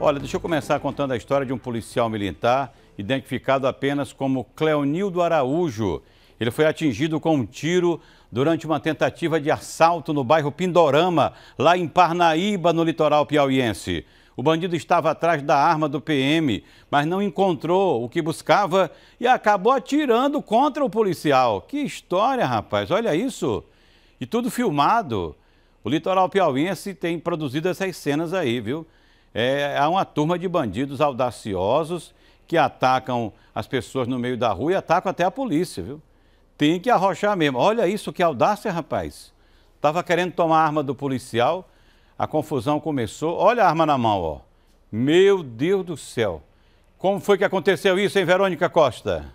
Olha, deixa eu começar contando a história de um policial militar identificado apenas como Cleonildo Araújo. Ele foi atingido com um tiro durante uma tentativa de assalto no bairro Pindorama, lá em Parnaíba, no litoral piauiense. O bandido estava atrás da arma do PM, mas não encontrou o que buscava e acabou atirando contra o policial. Que história, rapaz! Olha isso! E tudo filmado. O litoral piauiense tem produzido essas cenas aí, viu? É, há uma turma de bandidos audaciosos que atacam as pessoas no meio da rua e atacam até a polícia, viu? Tem que arrochar mesmo. Olha isso, que audácia, rapaz. Estava querendo tomar a arma do policial, a confusão começou. Olha a arma na mão, ó. Meu Deus do céu. Como foi que aconteceu isso, hein, Verônica Costa?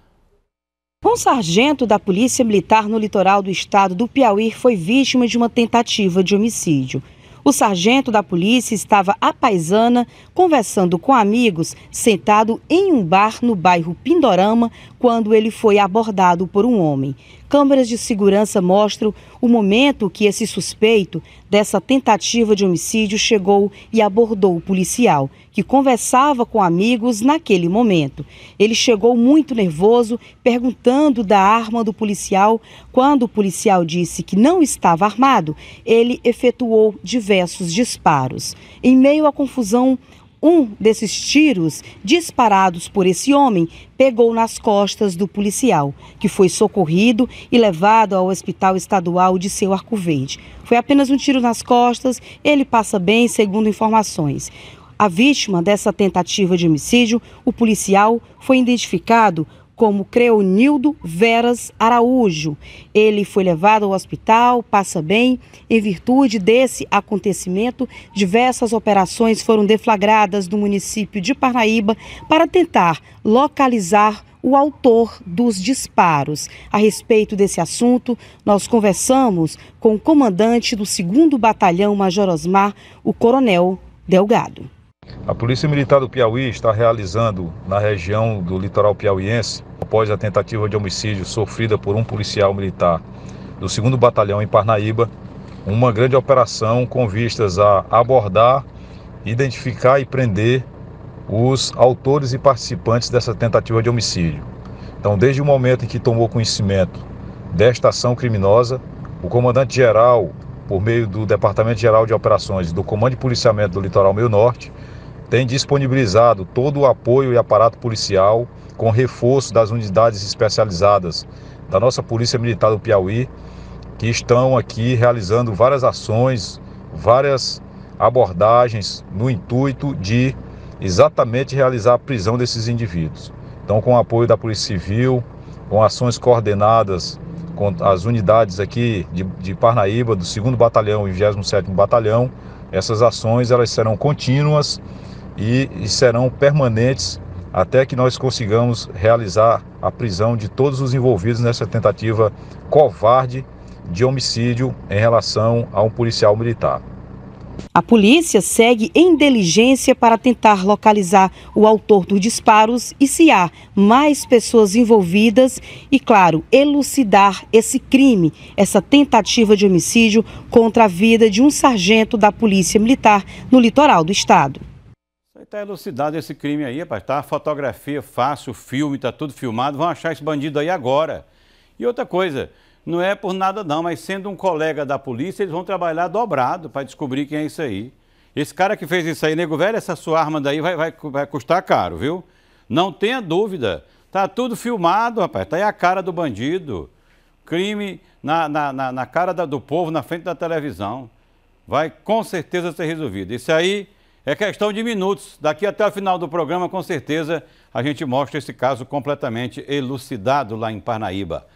Um sargento da Polícia Militar no litoral do estado do Piauí foi vítima de uma tentativa de homicídio. O sargento da polícia estava à paisana, conversando com amigos, sentado em um bar no bairro Pindorama, quando ele foi abordado por um homem. Câmeras de segurança mostram o momento que esse suspeito dessa tentativa de homicídio chegou e abordou o policial, que conversava com amigos naquele momento. Ele chegou muito nervoso, perguntando da arma do policial. Quando o policial disse que não estava armado, ele efetuou diversos diversos disparos. Em meio à confusão, um desses tiros, disparados por esse homem, pegou nas costas do policial, que foi socorrido e levado ao Hospital Estadual de seu Arco Verde. Foi apenas um tiro nas costas, ele passa bem, segundo informações. A vítima dessa tentativa de homicídio, o policial, foi identificado como Creonildo Veras Araújo. Ele foi levado ao hospital, passa bem. Em virtude desse acontecimento, diversas operações foram deflagradas no município de Parnaíba para tentar localizar o autor dos disparos. A respeito desse assunto, nós conversamos com o comandante do 2 Batalhão Major Osmar, o Coronel Delgado. A Polícia Militar do Piauí está realizando na região do litoral piauiense, após a tentativa de homicídio sofrida por um policial militar do 2 Batalhão em Parnaíba, uma grande operação com vistas a abordar, identificar e prender os autores e participantes dessa tentativa de homicídio. Então, desde o momento em que tomou conhecimento desta ação criminosa, o comandante-geral, por meio do Departamento Geral de Operações do Comando de Policiamento do Litoral Meio Norte, tem disponibilizado todo o apoio e aparato policial com reforço das unidades especializadas da nossa Polícia Militar do Piauí, que estão aqui realizando várias ações, várias abordagens no intuito de exatamente realizar a prisão desses indivíduos. Então, com o apoio da Polícia Civil, com ações coordenadas com as unidades aqui de, de Parnaíba, do 2 Batalhão e 27 Batalhão, essas ações elas serão contínuas e, e serão permanentes até que nós consigamos realizar a prisão de todos os envolvidos nessa tentativa covarde de homicídio em relação a um policial militar. A polícia segue em diligência para tentar localizar o autor dos disparos e se há mais pessoas envolvidas e, claro, elucidar esse crime, essa tentativa de homicídio contra a vida de um sargento da Polícia Militar no litoral do estado. Tá elucidado esse crime aí, rapaz. Tá fotografia fácil, filme, tá tudo filmado. Vão achar esse bandido aí agora. E outra coisa, não é por nada não, mas sendo um colega da polícia, eles vão trabalhar dobrado para descobrir quem é isso aí. Esse cara que fez isso aí, nego velho, essa sua arma daí vai, vai, vai custar caro, viu? Não tenha dúvida. Tá tudo filmado, rapaz. Tá aí a cara do bandido. Crime na, na, na, na cara da, do povo, na frente da televisão. Vai com certeza ser resolvido. Isso aí é questão de minutos. Daqui até o final do programa, com certeza, a gente mostra esse caso completamente elucidado lá em Parnaíba.